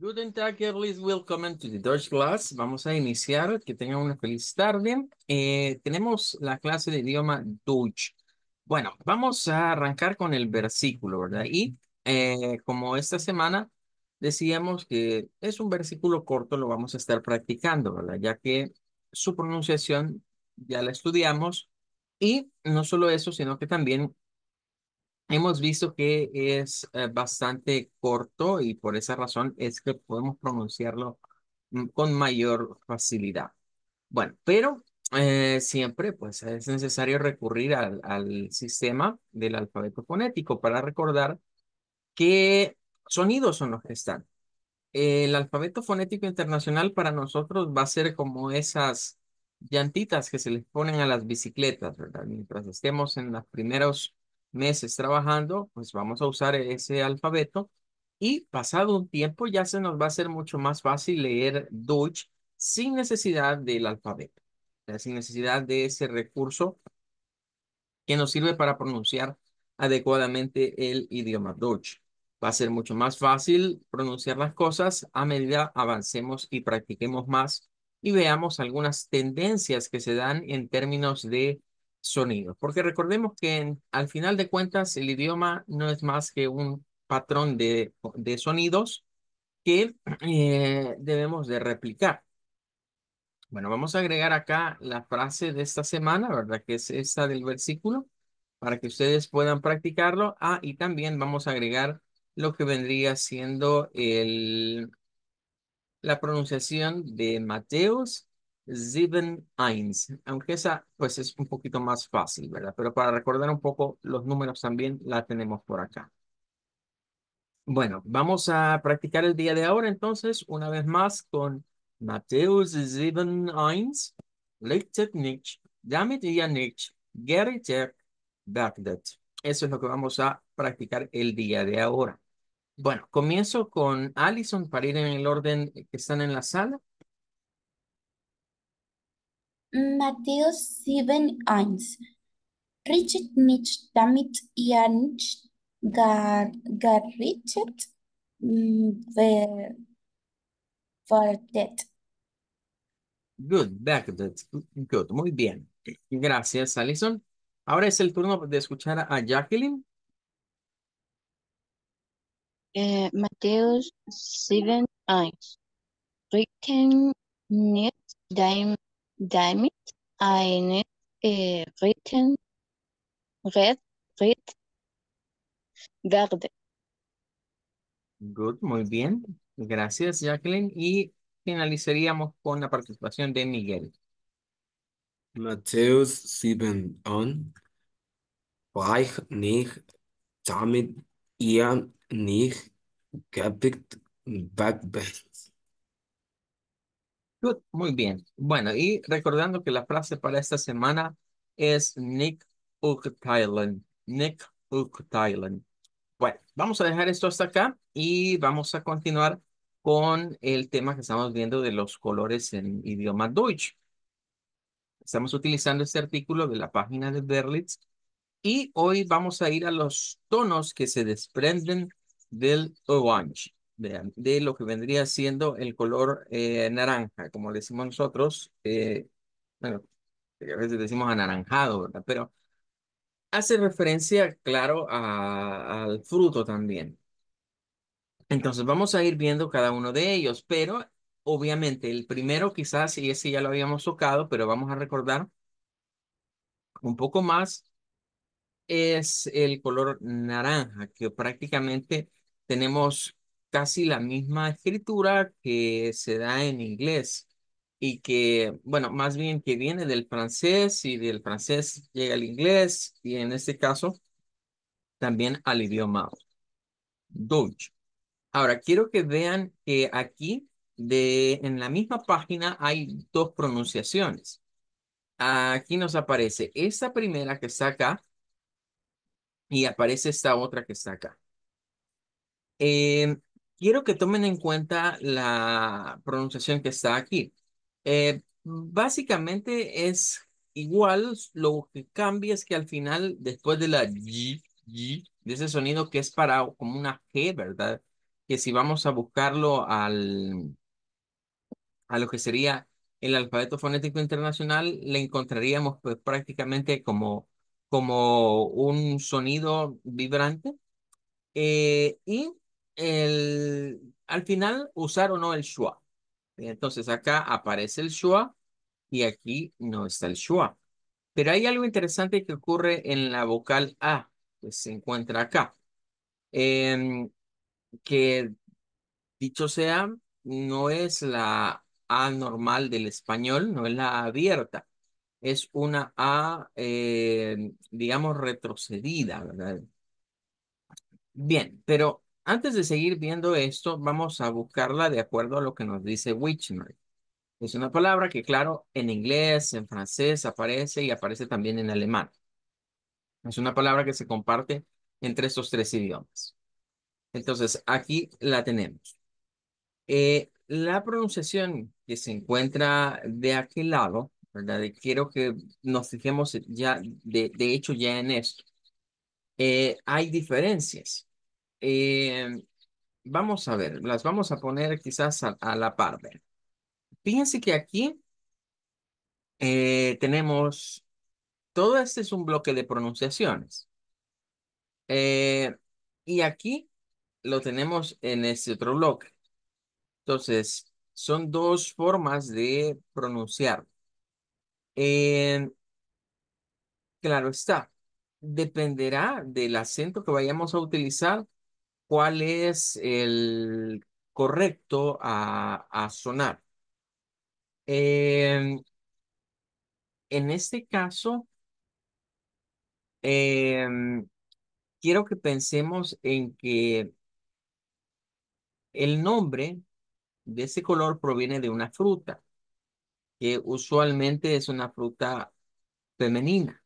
Guten Tag, Welcome to the Dutch class. Vamos a iniciar. Que tengan una feliz tarde. Eh, tenemos la clase de idioma Deutsch. Bueno, vamos a arrancar con el versículo, ¿verdad? Y eh, como esta semana decíamos que es un versículo corto, lo vamos a estar practicando, ¿verdad? Ya que su pronunciación ya la estudiamos. Y no solo eso, sino que también hemos visto que es eh, bastante corto y por esa razón es que podemos pronunciarlo mm, con mayor facilidad. Bueno, pero eh, siempre pues es necesario recurrir al, al sistema del alfabeto fonético para recordar qué sonidos son los que están. El alfabeto fonético internacional para nosotros va a ser como esas llantitas que se les ponen a las bicicletas, ¿verdad? Mientras estemos en los primeros meses trabajando, pues vamos a usar ese alfabeto y pasado un tiempo ya se nos va a hacer mucho más fácil leer Deutsch sin necesidad del alfabeto, sin necesidad de ese recurso que nos sirve para pronunciar adecuadamente el idioma Deutsch. Va a ser mucho más fácil pronunciar las cosas a medida avancemos y practiquemos más y veamos algunas tendencias que se dan en términos de sonidos. Porque recordemos que al final de cuentas el idioma no es más que un patrón de, sonidos que eh, debemos de replicar. Bueno, vamos a agregar acá la frase de esta semana, ¿verdad? Que es esta del versículo, para que ustedes puedan practicarlo. Ah, y también vamos a agregar lo que vendría siendo el, la pronunciación de Mateos Sieben Eins, aunque esa pues es un poquito más fácil, ¿verdad? Pero para recordar un poco los números también la tenemos por acá. Bueno, vamos a practicar el día de ahora entonces una vez más con mateus 7, 1, lichtet nicht, damit ihr nicht Eso es lo que vamos a practicar el día de ahora. Bueno, comienzo con Alison para ir en el orden que están en la sala. Mateo, 7 Richard nicht damit ihr nicht gar, for mm, werdet. Good, back that, good, muy bien. Gracias, Alison. Ahora es el turno de escuchar a Jacqueline. Eh, Mateo 7, 1. Richard, nicht dein Damit eine a eh, Ritten, Red, Red Verde. Good, muy bien. Gracias, Jacqueline. Y finalizaríamos con la participación de Miguel. Matthäus Sieben on Weich nicht damit ihr nicht back, back. Good, muy bien. Bueno, y recordando que la frase para esta semana es Nick Thailand, Nick Bueno, vamos a dejar esto hasta acá y vamos a continuar con el tema que estamos viendo de los colores en idioma Deutsch. Estamos utilizando este artículo de la página de Berlitz y hoy vamos a ir a los tonos que se desprenden del orange de, lo que vendría siendo el color eh, naranja, como decimos nosotros, eh, bueno, a veces decimos anaranjado, ¿verdad? Pero hace referencia, claro, al fruto también. Entonces vamos a ir viendo cada uno de ellos, pero obviamente el primero quizás, y ese ya lo habíamos tocado, pero vamos a recordar un poco más, es el color naranja, que prácticamente tenemos casi la misma escritura que se da en inglés y que, bueno, más bien que viene del francés y del francés llega al inglés y en este caso también al idioma Deutsch. Ahora, quiero que vean que aquí de, en la misma página hay dos pronunciaciones. Aquí nos aparece esta primera que está acá y aparece esta otra que está acá. Eh, quiero que tomen en cuenta la pronunciación que está aquí. Eh, básicamente es igual, lo que cambia es que al final, después de la G, de ese sonido que es para como una G, ¿verdad? Que si vamos a buscarlo al, a lo que sería el alfabeto fonético internacional, le encontraríamos pues, prácticamente como, como un sonido vibrante. Eh, y el, al final usar o no el schwa. Entonces acá aparece el schwa y aquí no está el schwa. Pero hay algo interesante que ocurre en la vocal A, pues se encuentra acá. Em, que dicho sea, no es la A normal del español, no es la A abierta. Es una A, eh, digamos, retrocedida, ¿verdad? Bien, pero antes de seguir viendo esto, vamos a buscarla de acuerdo a lo que nos dice Wichner. Es una palabra que, claro, en inglés, en francés aparece y aparece también en alemán. Es una palabra que se comparte entre estos tres idiomas. Entonces, aquí la tenemos. Eh, la pronunciación que se encuentra de aquel lado, ¿verdad? quiero que nos fijemos ya, de, hecho, ya en esto. Eh, hay diferencias eh, vamos a ver, las vamos a poner quizás a, la par. Fíjense que aquí eh, tenemos, todo este es un bloque de pronunciaciones. Eh, y aquí lo tenemos en este otro bloque. Entonces, son dos formas de pronunciar. claro está, dependerá del acento que vayamos a utilizar cuál es el correcto a, sonar. en este caso, em, quiero que pensemos en que el nombre de ese color proviene de una fruta, que usualmente es una fruta femenina.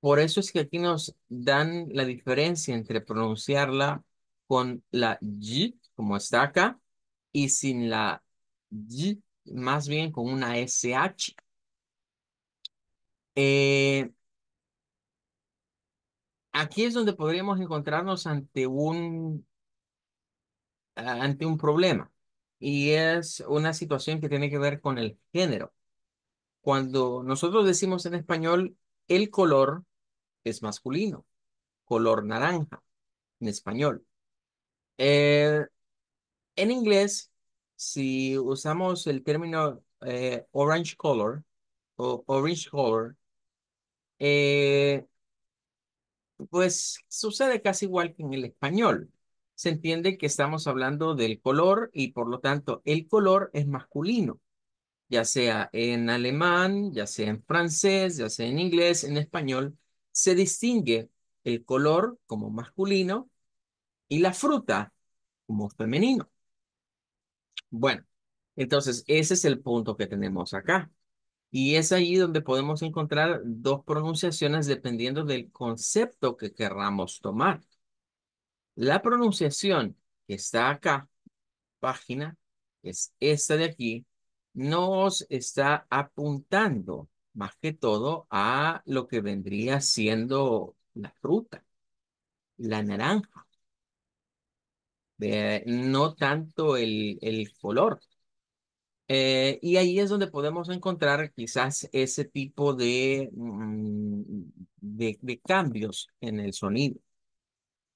Por eso es que aquí nos dan la diferencia entre pronunciarla con la G, como está acá, y sin la Y, más bien con una SH. Eh, aquí es donde podríamos encontrarnos ante un, ante un problema y es una situación que tiene que ver con el género. Cuando nosotros decimos en español, el color es masculino, color naranja en español. Eh, en inglés, si usamos el término eh, orange color o orange color, eh, pues sucede casi igual que en el español. Se entiende que estamos hablando del color y por lo tanto el color es masculino, ya sea en alemán, ya sea en francés, ya sea en inglés, en español, se distingue el color como masculino y la fruta como femenino. Bueno, entonces ese es el punto que tenemos acá. Y es ahí donde podemos encontrar dos pronunciaciones dependiendo del concepto que querramos tomar. La pronunciación que está acá, página, es esta de aquí, nos está apuntando más que todo a lo que vendría siendo la fruta, la naranja no tanto el, el color. Eh, y ahí es donde podemos encontrar quizás ese tipo de, mm, de, cambios en el sonido.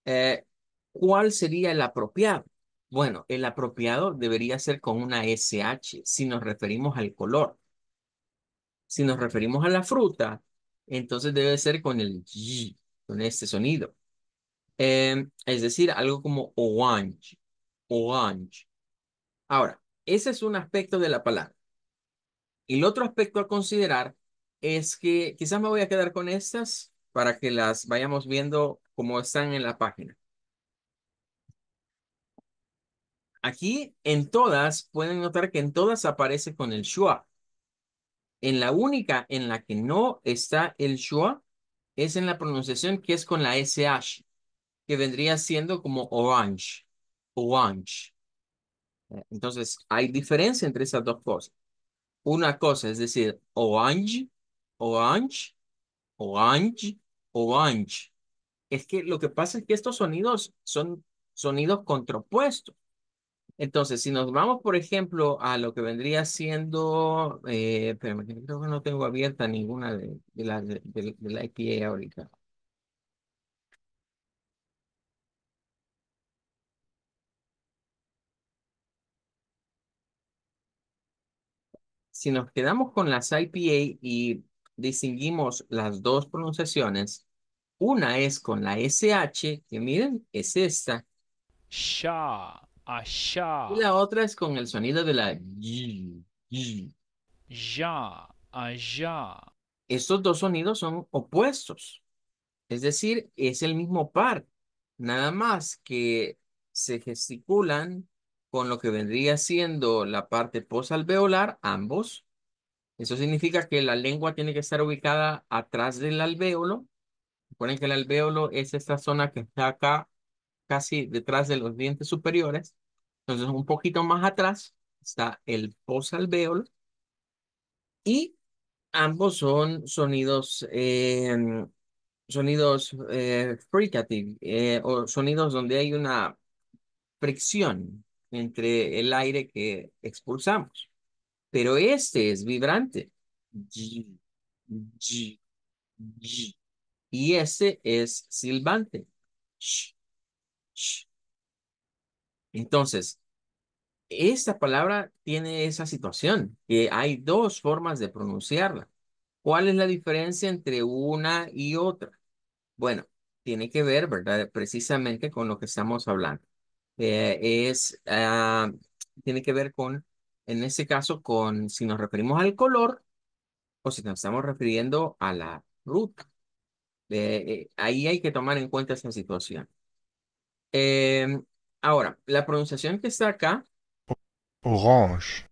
Eh, ¿Cuál sería el apropiado? Bueno, el apropiado debería ser con una SH si nos referimos al color. Si nos referimos a la fruta, entonces debe ser con el con este sonido. Em, es decir, algo como orange, Ahora, ese es un aspecto de la palabra. Y el otro aspecto a considerar es que quizás me voy a quedar con estas para que las vayamos viendo como están en la página. Aquí en todas, pueden notar que en todas aparece con el shua. En la única en la que no está el shua es en la pronunciación que es con la SH que vendría siendo como orange, orange. Eh, entonces, hay diferencia entre esas dos cosas. Una cosa es decir orange, orange, orange, orange. Es que lo que pasa es que estos sonidos son sonidos contrapuestos. Entonces, si nos vamos, por ejemplo, a lo que vendría siendo, eh, creo que no tengo abierta ninguna de, la, de, la IPA ahorita. si nos quedamos con las IPA y distinguimos las dos pronunciaciones, una es con la SH, que miren, es esta. Sha, Y la otra es con el sonido de la y, Ya, allá. Estos dos sonidos son opuestos. Es decir, es el mismo par, nada más que se gesticulan con lo que vendría siendo la parte posalveolar, ambos. Eso significa que la lengua tiene que estar ubicada atrás del alvéolo. Suponen que el alvéolo es esta zona que está acá, casi detrás de los dientes superiores. Entonces, un poquito más atrás está el posalvéolo. Y ambos son sonidos, em, eh, sonidos eh, o sonidos donde hay una fricción, entre el aire que expulsamos. Pero este es vibrante. Y este es silbante. Entonces, esta palabra tiene esa situación, que hay dos formas de pronunciarla. ¿Cuál es la diferencia entre una y otra? Bueno, tiene que ver, ¿verdad? Precisamente con lo que estamos hablando es, ah, tiene que ver con, en ese caso, con si nos referimos al color o si nos estamos refiriendo a la ruta. Eh, eh, ahí hay que tomar en cuenta esa situación. Em, ahora, la pronunciación que está acá. Orange.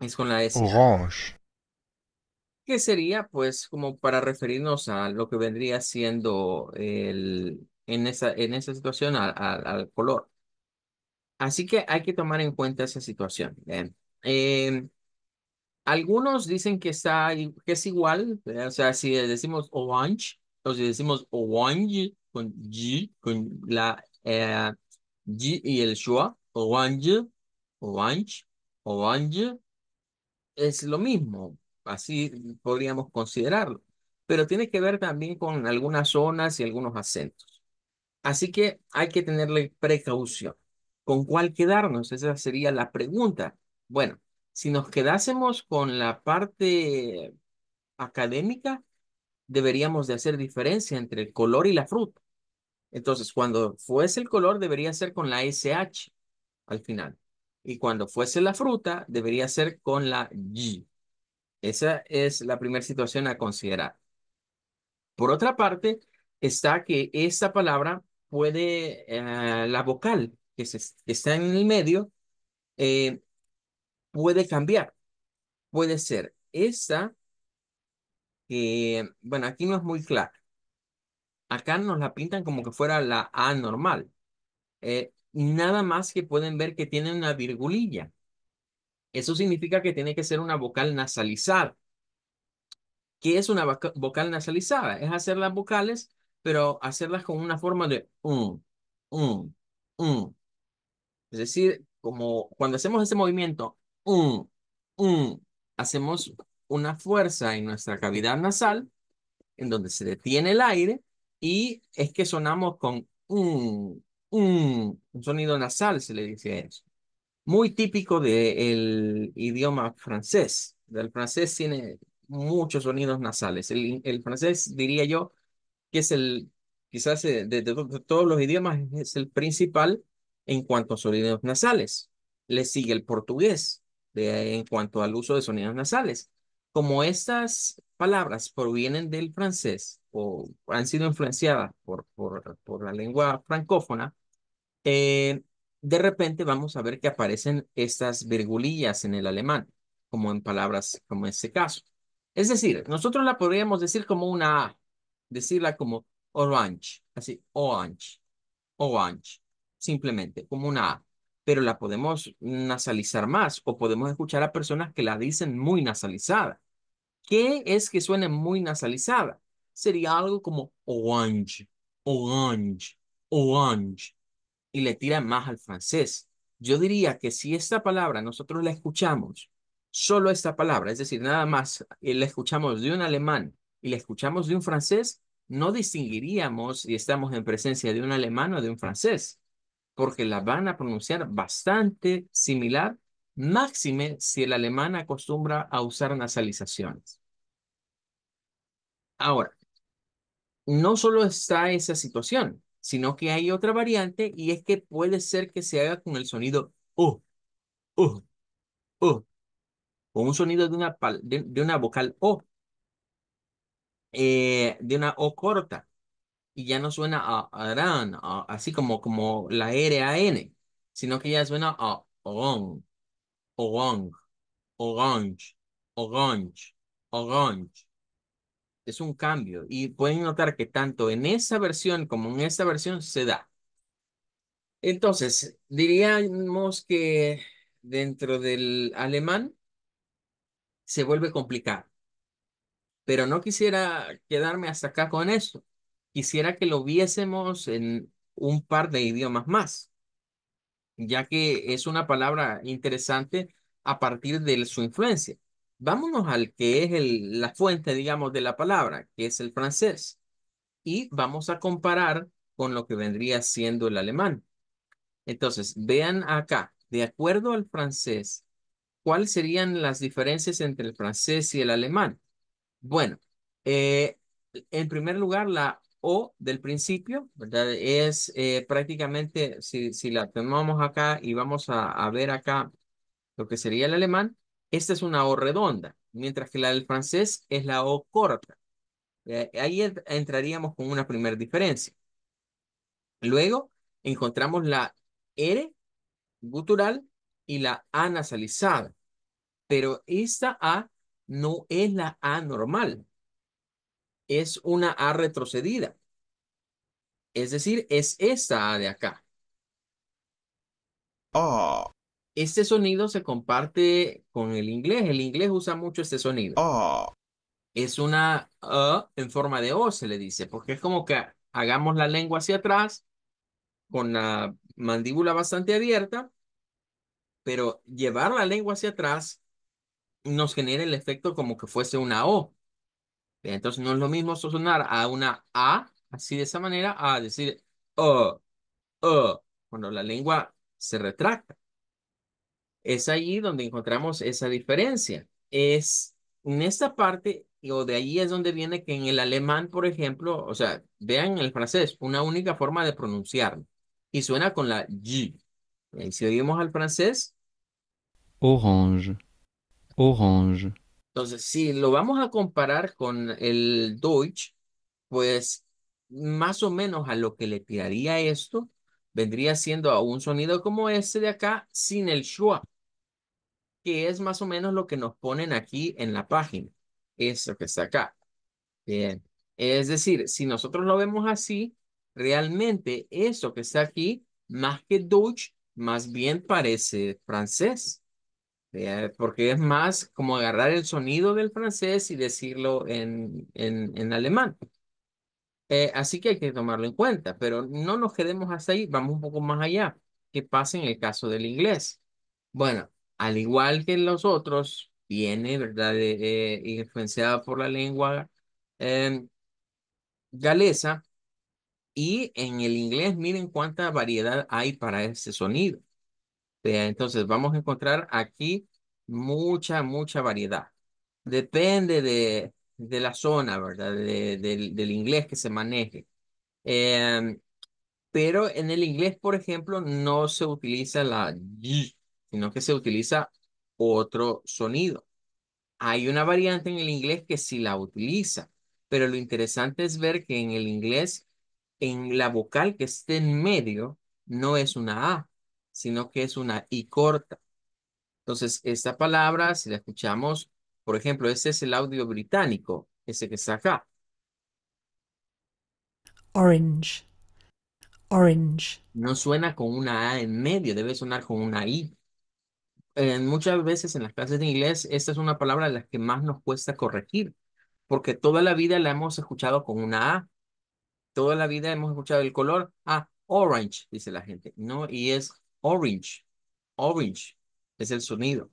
Es con la S. Orange. Que sería, pues, como para referirnos a lo que vendría siendo el, en esa, en esa situación al color. Así que hay que tomar en cuenta esa situación. Em, algunos dicen que, está, que es igual, o sea, si decimos orange o si decimos orange con con la eh, G y el schwa, orange, orange, orange, es lo mismo, así podríamos considerarlo, pero tiene que ver también con algunas zonas y algunos acentos. Así que hay que tenerle precaución. ¿Con cuál quedarnos? Esa sería la pregunta. Bueno, si nos quedásemos con la parte académica, deberíamos de hacer diferencia entre el color y la fruta. Entonces, cuando fuese el color, debería ser con la SH al final. Y cuando fuese la fruta, debería ser con la Y. Esa es la primera situación a considerar. Por otra parte, está que esta palabra puede, eh, la vocal que, está en el medio, eh, puede cambiar. Puede ser esa, que, bueno, aquí no es muy claro Acá nos la pintan como que fuera la A normal. Eh, nada más que pueden ver que tiene una virgulilla. Eso significa que tiene que ser una vocal nasalizada. ¿Qué es una vocal nasalizada? Es hacer las vocales, pero hacerlas con una forma de un, un, decir, como cuando hacemos ese movimiento, un, un, hacemos una fuerza en nuestra cavidad nasal, en donde se detiene el aire, y es que sonamos con un, un, sonido nasal, se le dice eso. Muy típico del idioma francés. El francés tiene muchos sonidos nasales. El, francés, diría yo, que es el, quizás eh, de, todos los idiomas, es el principal en cuanto a sonidos nasales. Le sigue el portugués en cuanto al uso de sonidos nasales. Como estas palabras provienen del francés o han sido influenciadas por, por, la lengua francófona, eh, de repente vamos a ver que aparecen estas virgulillas en el alemán, como en palabras como este caso. Es decir, nosotros la podríamos decir como una A, decirla como orange, así, orange, orange simplemente, como una A, pero la podemos nasalizar más o podemos escuchar a personas que la dicen muy nasalizada. ¿Qué es que suene muy nasalizada? Sería algo como orange, orange, orange, y le tira más al francés. Yo diría que si esta palabra nosotros la escuchamos, solo esta palabra, es decir, nada más eh, la escuchamos de un alemán y la escuchamos de un francés, no distinguiríamos si estamos en presencia de un alemán o de un francés porque la van a pronunciar bastante similar, máxime si el alemán acostumbra a usar nasalizaciones. Ahora, no solo está esa situación, sino que hay otra variante y es que puede ser que se haga con el sonido O, oh, O, oh, O, oh, o un sonido de una, una vocal O, eh, de una O corta y ya no suena a Arán, así como, como la R-A-N, sino que ya suena a Orang, o Orange, Orange, Orange. Es un cambio y pueden notar que tanto en esa versión como en esta versión se da. Entonces, diríamos que dentro del alemán se vuelve complicado. Pero no quisiera quedarme hasta acá con eso quisiera que lo viésemos en un par de idiomas más, ya que es una palabra interesante a partir de su influencia. Vámonos al que es la fuente, digamos, de la palabra, que es el francés, y vamos a comparar con lo que vendría siendo el alemán. Entonces, vean acá, de acuerdo al francés, ¿cuáles serían las diferencias entre el francés y el alemán? Bueno, eh, en primer lugar, la o del principio, ¿verdad? Es eh, prácticamente, si, si, la tomamos acá y vamos a, ver acá lo que sería el alemán, esta es una O redonda, mientras que la del francés es la O corta. Eh, ahí entraríamos con una primera diferencia. Luego encontramos la R gutural y la A nasalizada, pero esta A no es la A normal, es una A retrocedida. Es decir, es esta A de acá. Oh. Este sonido se comparte con el inglés. El inglés usa mucho este sonido. Oh. Es una A en forma de O, se le dice, porque es como que hagamos la lengua hacia atrás con la mandíbula bastante abierta, pero llevar la lengua hacia atrás nos genera el efecto como que fuese una O. Entonces no es lo mismo sonar a una A, así de esa manera, a decir O, oh, O, oh", cuando la lengua se retracta. Es allí donde encontramos esa diferencia. Es en esta parte, o de ahí es donde viene que en el alemán, por ejemplo, o sea, vean el francés, una única forma de pronunciarlo, y suena con la G. Y si oímos al francés. Orange, orange. Entonces, si lo vamos a comparar con el Deutsch, pues más o menos a lo que le tiraría esto, vendría siendo a un sonido como este de acá, sin el schwa, que es más o menos lo que nos ponen aquí en la página. Eso que está acá. Bien. Es decir, si nosotros lo vemos así, realmente eso que está aquí, más que Deutsch, más bien parece francés. Eh, porque es más como agarrar el sonido del francés y decirlo en, en, alemán. Eh, así que hay que tomarlo en cuenta, pero no nos quedemos hasta ahí, vamos un poco más allá. ¿Qué pasa en el caso del inglés? Bueno, al igual que los otros, viene, ¿verdad?, eh, influenciada por la lengua em, galesa. Y en el inglés, miren cuánta variedad hay para ese sonido. Entonces vamos a encontrar aquí mucha, mucha variedad. Depende de, de la zona, ¿verdad? del inglés que se maneje. Em, pero en el inglés, por ejemplo, no se utiliza la y, sino que se utiliza otro sonido. Hay una variante en el inglés que sí la utiliza, pero lo interesante es ver que en el inglés, en la vocal que esté en medio, no es una A, sino que es una I corta. Entonces, esta palabra, si la escuchamos, por ejemplo, este es el audio británico, ese que está acá. Orange. Orange. No suena con una A en medio, debe sonar con una I. Eh, muchas veces en las clases de inglés, esta es una palabra de las que más nos cuesta corregir, porque toda la vida la hemos escuchado con una A. Toda la vida hemos escuchado el color, A. orange, dice la gente, ¿no? Y es Orange. Orange es el sonido.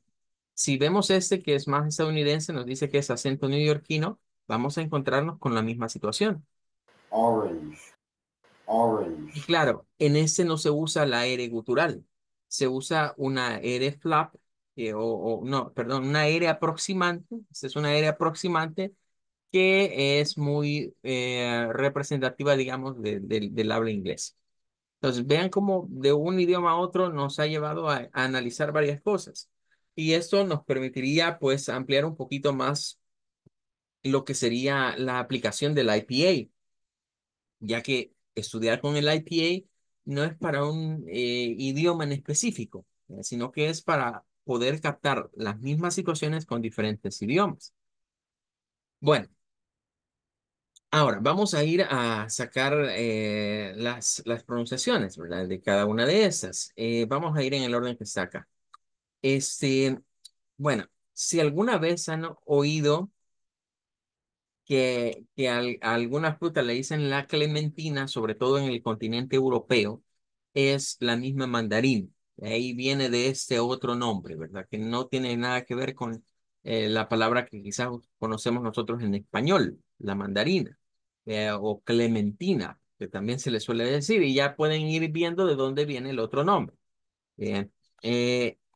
Si vemos este que es más estadounidense, nos dice que es acento neoyorquino, vamos a encontrarnos con la misma situación. Orange. Orange. claro, en este no se usa la R gutural. Se usa una R flap, eh, o, no, perdón, una R aproximante. Esta es una R aproximante que es muy eh, representativa, digamos, del habla inglés. Entonces, vean cómo de un idioma a otro nos ha llevado a, analizar varias cosas. Y esto nos permitiría, pues, ampliar un poquito más lo que sería la aplicación del IPA, ya que estudiar con el IPA no es para un eh, idioma en específico, eh, sino que es para poder captar las mismas situaciones con diferentes idiomas. Bueno, Ahora, vamos a ir a sacar eh, las, las pronunciaciones, ¿verdad? De cada una de esas. Eh, vamos a ir en el orden que está acá. Este, bueno, si alguna vez han oído que, que al, a algunas le dicen la clementina, sobre todo en el continente europeo, es la misma mandarín. Ahí viene de este otro nombre, ¿verdad? Que no tiene nada que ver con eh, la palabra que quizás conocemos nosotros en español, la mandarina. Eh, o Clementina, que también se le suele decir, y ya pueden ir viendo de dónde viene el otro nombre. Bien,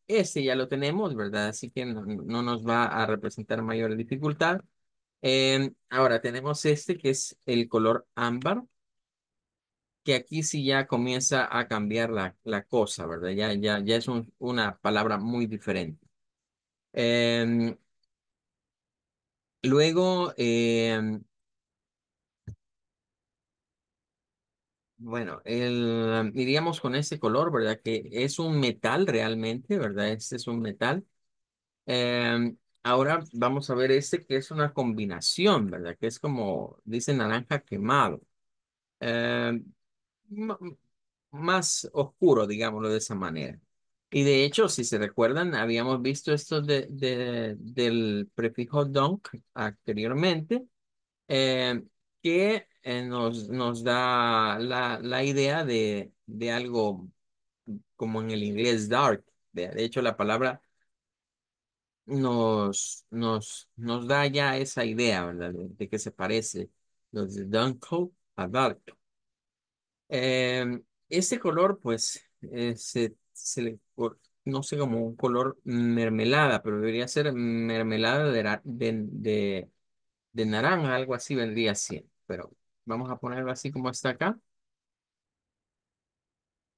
este ya lo tenemos, ¿verdad? Así que no, nos va a representar mayor dificultad. Eh, ahora tenemos este que es el color ámbar, que aquí sí ya comienza a cambiar la, la cosa, ¿verdad? Ya, ya, ya es una palabra muy diferente. Em, luego, em, Bueno, el, iríamos con ese color, ¿verdad? Que es un metal realmente, ¿verdad? Este es un metal. Em, ahora vamos a ver este que es una combinación, ¿verdad? Que es como, dice naranja quemado. Em, más oscuro, digámoslo de esa manera. Y de hecho, si se recuerdan, habíamos visto esto de, del prefijo donk anteriormente. Em, que eh, nos, nos da la, la idea de, de, algo como en el inglés dark. De, de hecho, la palabra nos, nos, nos da ya esa idea, ¿verdad? De, que se parece los de Dunkel a dark. Eh, este color, pues, eh, se, se le, no sé, como un color mermelada, pero debería ser mermelada de, de, de, de naranja, algo así vendría siendo pero vamos a ponerlo así como está acá.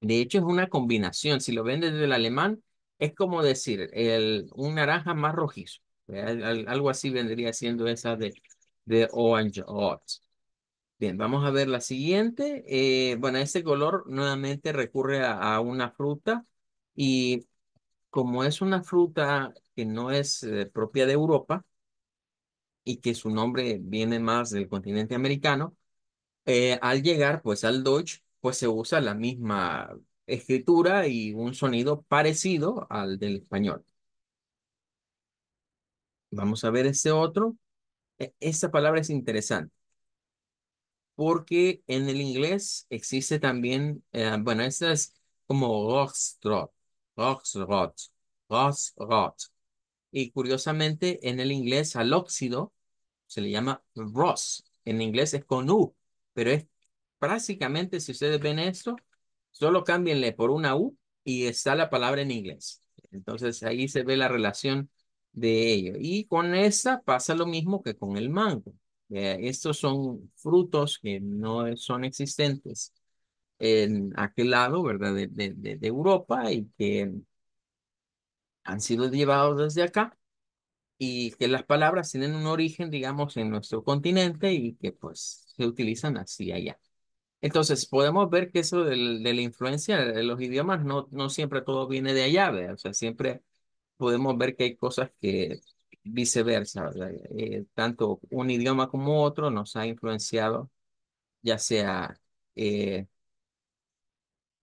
De hecho, es una combinación. Si lo ven desde el alemán, es como decir el, un naranja más rojizo. algo así vendría siendo esa de, de orange oats. Bien, vamos a ver la siguiente. Eh, bueno, este color nuevamente recurre a, una fruta y como es una fruta que no es eh, propia de Europa, y que su nombre viene más del continente americano, eh, al llegar pues al Deutsch. pues se usa la misma escritura y un sonido parecido al del español. Vamos a ver este otro. E, esta palabra es interesante porque en el inglés existe también, eh, bueno, esta es como Rockstrot, Rockstrot, Rockstrot. Y curiosamente en el inglés al óxido se le llama Ross. En inglés es con U, pero es prácticamente, si ustedes ven esto, solo cámbienle por una U y está la palabra en inglés. Entonces ahí se ve la relación de ello. Y con esa pasa lo mismo que con el mango. Eh, estos son frutos que no son existentes en aquel lado, ¿verdad? de Europa y que han sido llevados desde acá y que las palabras tienen un origen, digamos, en nuestro continente y que pues se utilizan así allá. Entonces, podemos ver que eso del, de la influencia de los idiomas no, no siempre todo viene de allá, ¿verdad? O sea, siempre podemos ver que hay cosas que viceversa, eh, tanto un idioma como otro nos ha influenciado, ya sea eh,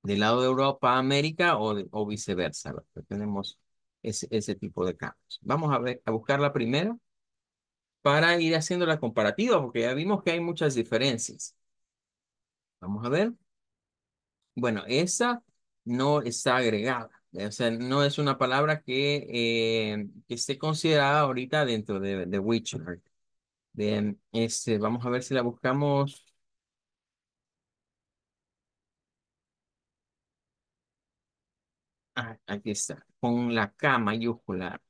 del lado de Europa a América o, o viceversa, Tenemos ese, ese tipo de cambios. Vamos a, ver, a buscar la primera para ir haciendo la comparativa, porque ya vimos que hay muchas diferencias. Vamos a ver. Bueno, esa no está agregada. O sea, no es una palabra que, eh, que esté considerada ahorita dentro de, de Witcher. bien este, vamos a ver si la buscamos Ah, aquí está, con la K mayúscula.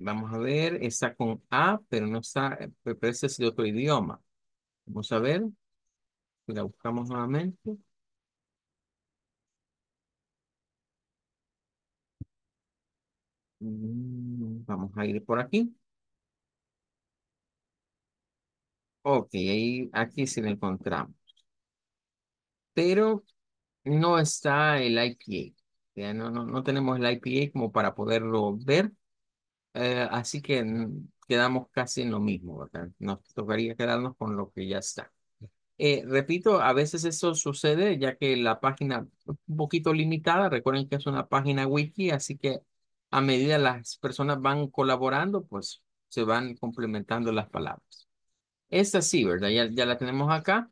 Vamos a ver, está con A, pero no está, pero ese de otro idioma. Vamos a ver, la buscamos nuevamente. Mm, vamos a ir por aquí. Ok, aquí sí la encontramos. Pero no está el IPA no, tenemos el IPA como para poderlo ver. Eh, así que mm, quedamos casi en lo mismo, ¿verdad? Nos tocaría quedarnos con lo que ya está. Eh, repito, a veces eso sucede ya que la página es un poquito limitada, recuerden que es una página wiki, así que a medida las personas van colaborando, pues se van complementando las palabras. Esta sí, ¿verdad? ya la tenemos acá.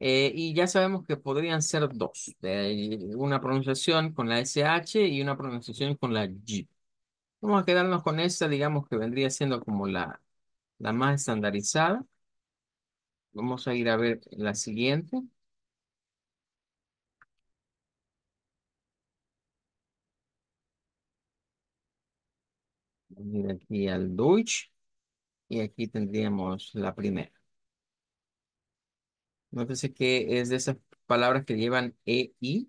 Eh, y ya sabemos que podrían ser dos, eh, una pronunciación con la SH y una pronunciación con la G. Vamos a quedarnos con esta, digamos que vendría siendo como la, la más estandarizada. Vamos a ir a ver la siguiente. Vamos a ir aquí al Deutsch y aquí tendríamos la primera. No sé que es de esas palabras que llevan EI,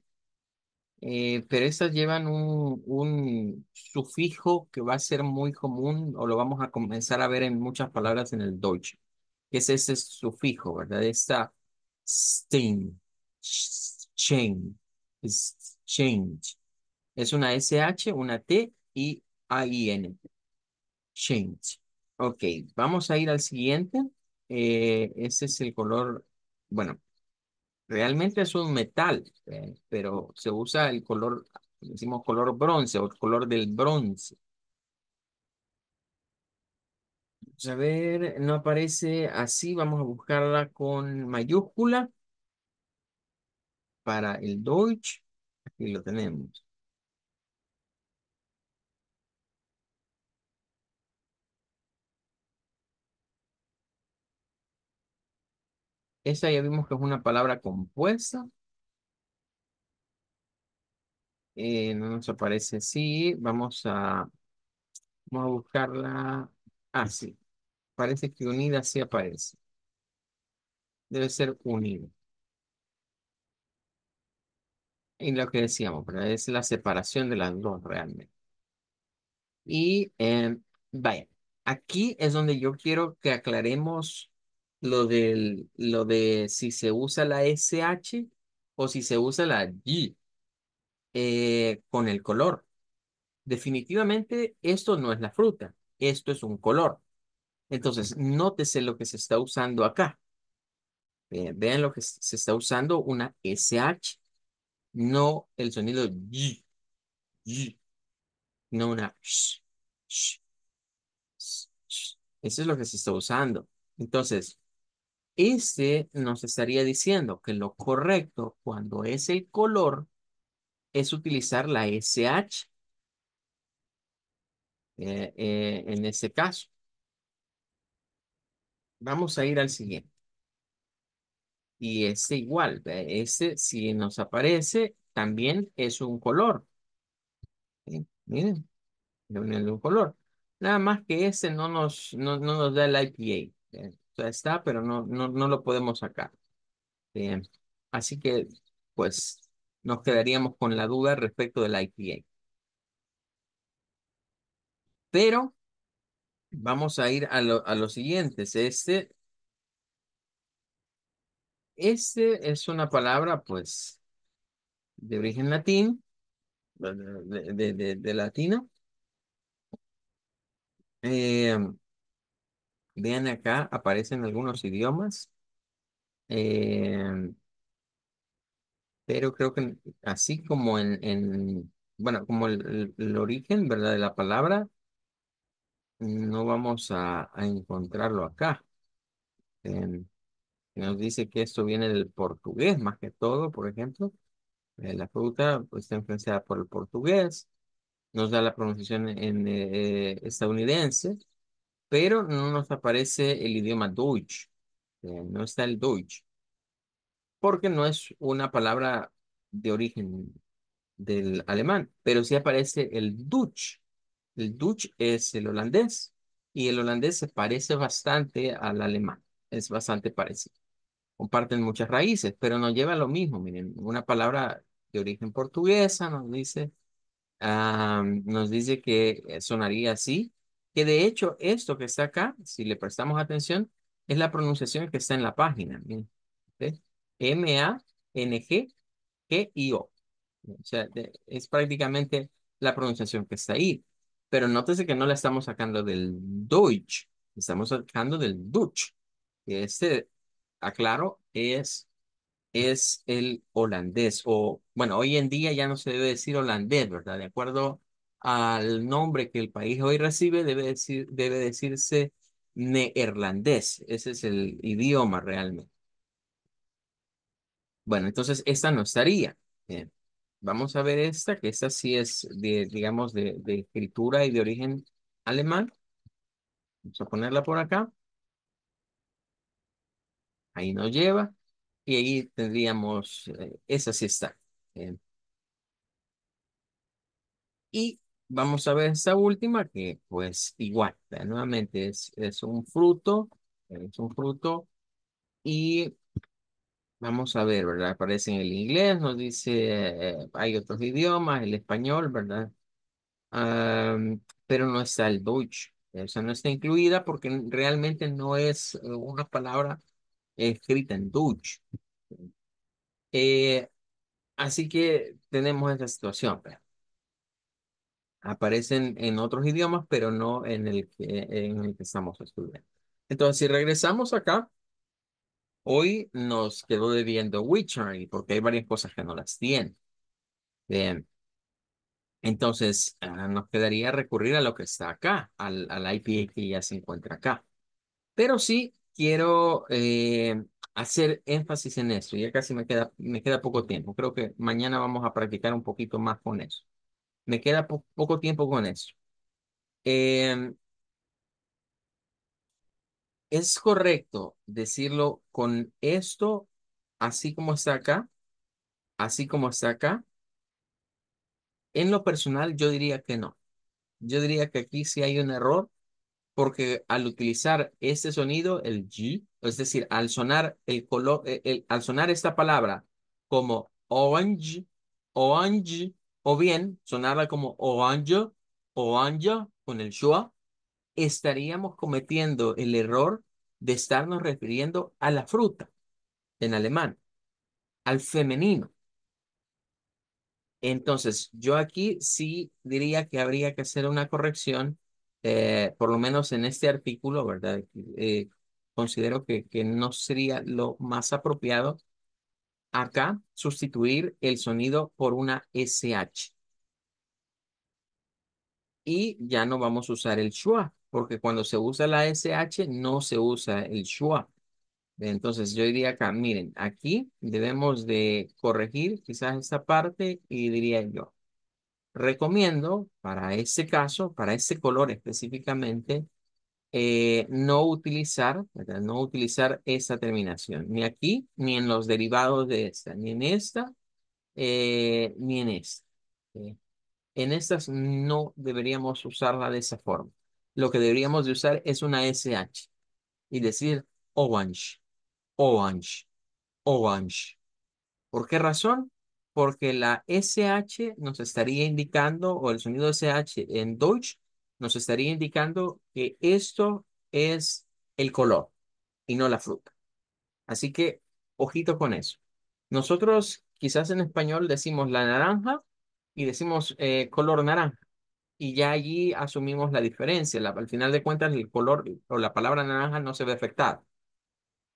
eh, pero estas llevan un, un sufijo que va a ser muy común o lo vamos a comenzar a ver en muchas palabras en el Deutsch, que es ese sufijo, ¿verdad? Esta sting, change, change. Es una SH, una T y A-I-N. Change. Ok, vamos a ir al siguiente. Eh, ese es el color bueno, realmente es un metal, eh, pero se usa el color, decimos color bronce o el color del bronce. a ver, no aparece así, vamos a buscarla con mayúscula para el Deutsch. Aquí lo tenemos. Esa ya vimos que es una palabra compuesta. Eh, no nos aparece así. Vamos a, vamos a buscarla así. Parece que unida sí aparece. Debe ser unida. Y lo que decíamos, pero es la separación de las dos realmente. Y eh, vaya, aquí es donde yo quiero que aclaremos lo lo de si se usa la SH o si se usa la Y eh, con el color. Definitivamente esto no es la fruta, esto es un color. Entonces, nótese lo que se está usando acá. vean lo que se está usando, una SH, no el sonido Y, no una sh, Eso es lo que se está usando. Entonces, este nos estaría diciendo que lo correcto cuando es el color es utilizar la SH eh, eh, en ese caso. Vamos a ir al siguiente. Y ese igual, ese si nos aparece también es un color. Eh, miren, es un color. Nada más que ese no nos, no, nos da el IPA está, pero no, no, lo podemos sacar. así que, pues, nos quedaríamos con la duda respecto del IPA. Pero vamos a ir a lo, a siguiente. Este, este es una palabra, pues, de origen latín, de, de, Eh, Vean acá, aparecen algunos idiomas. Eh, pero creo que así como en, en bueno, como el, origen, ¿verdad? De la palabra, no vamos a, encontrarlo acá. Eh, nos dice que esto viene del portugués más que todo, por ejemplo. Eh, la fruta pues, está influenciada por el portugués. Nos da la pronunciación en estadounidense pero no nos aparece el idioma Deutsch. Eh, no está el Deutsch. Porque no es una palabra de origen del alemán, pero sí aparece el Dutch. El Dutch es el holandés y el holandés se parece bastante al alemán. Es bastante parecido. Comparten muchas raíces, pero nos lleva lo mismo. Miren, una palabra de origen portuguesa nos dice, ah, nos dice que sonaría así, que de hecho, esto que está acá, si le prestamos atención, es la pronunciación que está en la página. m a n M-A-N-G-G-I-O. O sea, es prácticamente la pronunciación que está ahí. Pero nótese que no la estamos sacando del Deutsch, estamos sacando del Dutch. Este, aclaro, es, es el holandés. O, bueno, hoy en día ya no se debe decir holandés, ¿verdad? De acuerdo al nombre que el país hoy recibe, debe, decir, debe decirse neerlandés. Ese es el idioma realmente. Bueno, entonces esta no estaría. Vamos a ver esta, que esta sí es, de, digamos, de, escritura y de origen alemán. Vamos a ponerla por acá. Ahí nos lleva. Y ahí tendríamos, eh, esa sí está. Y vamos a ver esta última que pues igual, nuevamente es, es un fruto, es un fruto y vamos a ver, ¿verdad? Aparece en el inglés, nos dice, eh, hay otros idiomas, el español, ¿verdad? Ah, pero no está el Dutch, o sea, no está incluida porque realmente no es eh, una palabra escrita en Dutch. Eh, así que tenemos esta situación, ¿verdad? aparecen en otros idiomas, pero no en el que, en el que estamos estudiando. Entonces, si regresamos acá, hoy nos quedó debiendo y porque hay varias cosas que no las tienen. Bien. Entonces, ah, nos quedaría recurrir a lo que está acá, al, al IPA que ya se encuentra acá. Pero sí quiero eh, hacer énfasis en eso. Ya casi me queda, me queda poco tiempo. Creo que mañana vamos a practicar un poquito más con eso. Me queda poco tiempo con eso. Em, ¿Es correcto decirlo con esto, así como está acá? Así como está acá. En lo personal, yo diría que no. Yo diría que aquí sí hay un error, porque al utilizar este sonido, el G, es decir, al sonar, el color, al sonar esta palabra como orange, orange, o bien sonarla como o anjo con el shua, estaríamos cometiendo el error de estarnos refiriendo a la fruta en alemán, al femenino. Entonces, yo aquí sí diría que habría que hacer una corrección, eh, por lo menos en este artículo, ¿verdad? Eh, considero que, que no sería lo más apropiado Acá sustituir el sonido por una SH. Y ya no vamos a usar el schwa, porque cuando se usa la SH no se usa el schwa. Entonces yo diría acá, miren, aquí debemos de corregir quizás esta parte y diría yo, recomiendo para ese caso, para este color específicamente, eh, no utilizar, no utilizar esta terminación, ni aquí, ni en los derivados de esta, ni en esta, eh, ni en esta. En estas no deberíamos usarla de esa forma. Lo que deberíamos de usar es una SH y decir orange, orange, orange. ¿Por qué razón? Porque la SH nos estaría indicando, o el sonido SH en Deutsch, nos estaría indicando que esto es el color y no la fruta. Así que ojito con eso. Nosotros quizás en español decimos la naranja y decimos eh, color naranja. Y ya allí asumimos la diferencia. al final de cuentas, el color o la palabra naranja no se ve afectada.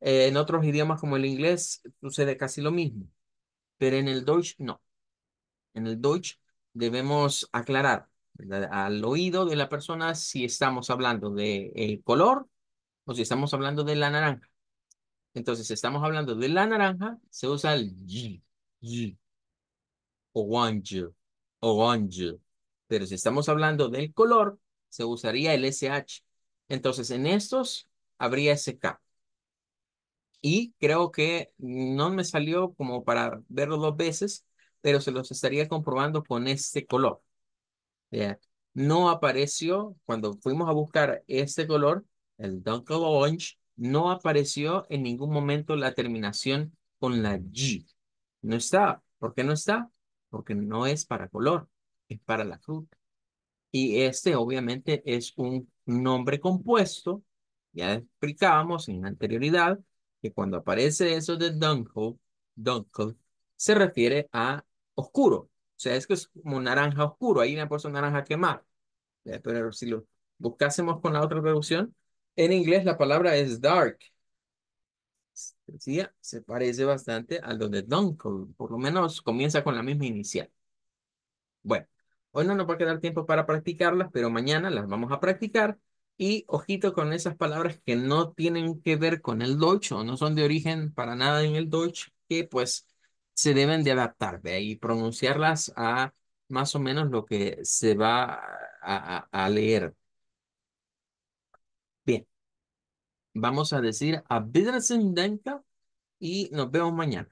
Eh, en otros idiomas como el inglés sucede casi lo mismo. Pero en el Deutsch no. En el Deutsch debemos aclarar al oído de la persona si estamos hablando del color o si estamos hablando de la naranja. Entonces, si estamos hablando de la naranja, se usa el y, y, orange, Pero si estamos hablando del color, se usaría el SH. Entonces, en estos habría sk Y creo que no me salió como para verlo dos veces, pero se los estaría comprobando con este color. No apareció, cuando fuimos a buscar este color, el Dunkle Orange, no apareció en ningún momento la terminación con la G. No está. ¿Por qué no está? Porque no es para color, es para la fruta. Y este obviamente es un nombre compuesto. Ya explicábamos en anterioridad que cuando aparece eso de Dunkle, se refiere a oscuro, sea, es que es como naranja oscuro, le una puesto naranja quemada. Pero si lo buscásemos con la otra traducción, en inglés la palabra es dark. se parece bastante al de dunkle. por lo menos comienza con la misma inicial. Bueno, hoy no nos va a quedar tiempo para practicarlas, pero mañana las vamos a practicar. Y ojito con esas palabras que no tienen que ver con el Deutsch o no son de origen para nada en el Deutsch, que pues se deben de adaptar y pronunciarlas a más o menos lo que se va a, leer. Bien, vamos a decir a Denka, y nos vemos mañana.